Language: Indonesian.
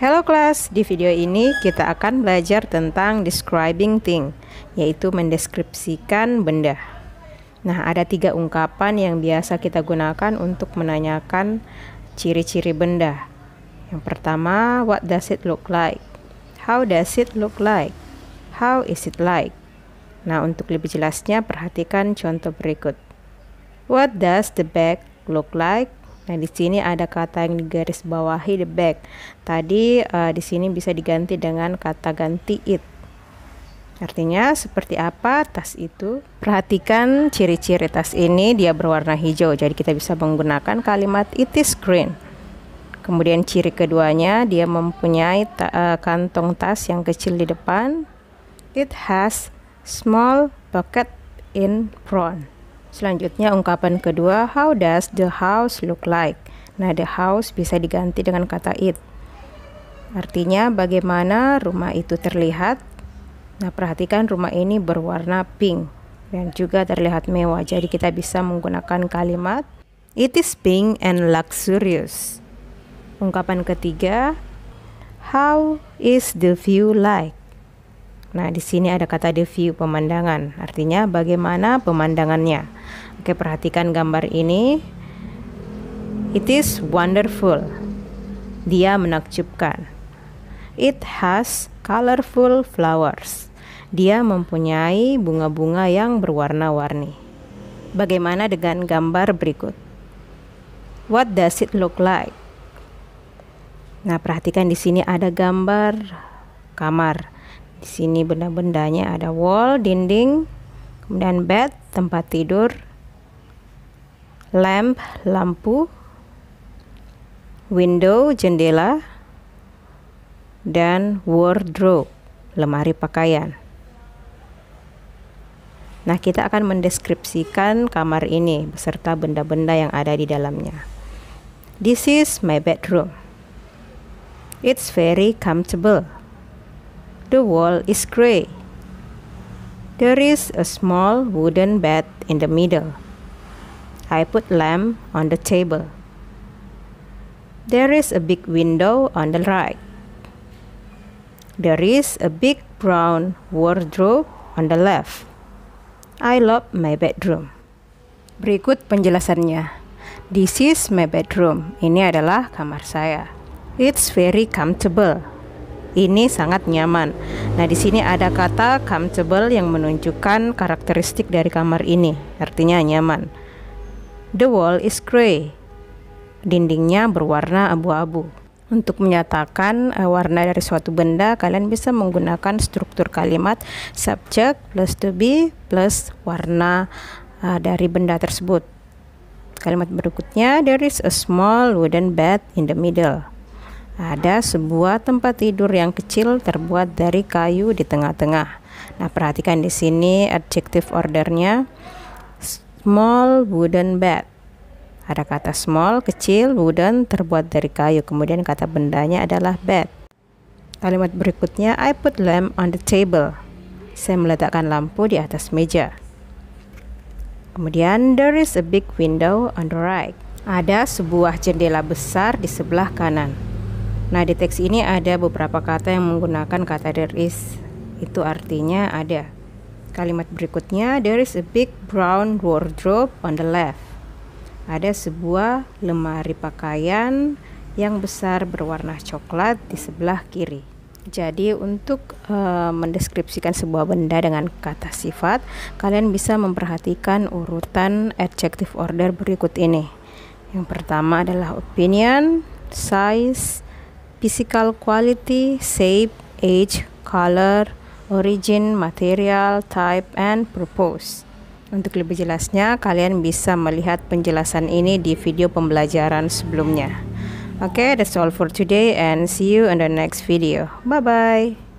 Hello class, di video ini kita akan belajar tentang describing thing, yaitu mendeskripsikan benda. Nah, ada tiga ungkapan yang biasa kita gunakan untuk menanyakan ciri-ciri benda. Yang pertama, what does it look like? How does it look like? How is it like? Nah, untuk lebih jelasnya perhatikan contoh berikut. What does the bag look like? Nah, di sini ada kata yang digaris bawahi the bag. Tadi uh, di sini bisa diganti dengan kata ganti it. Artinya seperti apa tas itu? Perhatikan ciri-ciri tas ini dia berwarna hijau. Jadi kita bisa menggunakan kalimat it is green. Kemudian ciri keduanya dia mempunyai ta uh, kantong tas yang kecil di depan. It has small pocket in front. Selanjutnya ungkapan kedua, how does the house look like? Nah, the house bisa diganti dengan kata it. Artinya bagaimana rumah itu terlihat. Nah, perhatikan rumah ini berwarna pink dan juga terlihat mewah. Jadi kita bisa menggunakan kalimat it is pink and luxurious. Ungkapan ketiga, how is the view like? Nah, di sini ada kata the view pemandangan. Artinya bagaimana pemandangannya. Oke, perhatikan gambar ini. It is wonderful. Dia menakjubkan. It has colorful flowers. Dia mempunyai bunga-bunga yang berwarna-warni. Bagaimana dengan gambar berikut? What does it look like? Nah, perhatikan di sini ada gambar kamar di sini benda-bendanya ada wall, dinding, kemudian bed, tempat tidur, lamp, lampu, window, jendela, dan wardrobe, lemari pakaian. Nah, kita akan mendeskripsikan kamar ini beserta benda-benda yang ada di dalamnya. This is my bedroom. It's very comfortable. The wall is grey. There is a small wooden bed in the middle. I put lamp on the table. There is a big window on the right. There is a big brown wardrobe on the left. I love my bedroom. Berikut penjelasannya. This is my bedroom. Ini adalah kamar saya. It's very comfortable ini sangat nyaman. Nah, di sini ada kata comfortable yang menunjukkan karakteristik dari kamar ini, artinya nyaman. The wall is grey. Dindingnya berwarna abu-abu. Untuk menyatakan uh, warna dari suatu benda, kalian bisa menggunakan struktur kalimat subject plus to be plus warna uh, dari benda tersebut. Kalimat berikutnya, there is a small wooden bed in the middle ada sebuah tempat tidur yang kecil terbuat dari kayu di tengah-tengah. Nah, perhatikan di sini adjective ordernya small wooden bed. Ada kata small, kecil, wooden terbuat dari kayu. Kemudian kata bendanya adalah bed. Kalimat berikutnya I put lamp on the table. Saya meletakkan lampu di atas meja. Kemudian there is a big window on the right. Ada sebuah jendela besar di sebelah kanan. Nah, di teks ini ada beberapa kata yang menggunakan kata there is. Itu artinya ada. Kalimat berikutnya, there is a big brown wardrobe on the left. Ada sebuah lemari pakaian yang besar berwarna coklat di sebelah kiri. Jadi untuk e, mendeskripsikan sebuah benda dengan kata sifat, kalian bisa memperhatikan urutan adjective order berikut ini. Yang pertama adalah opinion, size, physical quality, shape, age, color, origin, material, type, and purpose. Untuk lebih jelasnya, kalian bisa melihat penjelasan ini di video pembelajaran sebelumnya. Okay, that's all for today and see you in the next video. Bye-bye.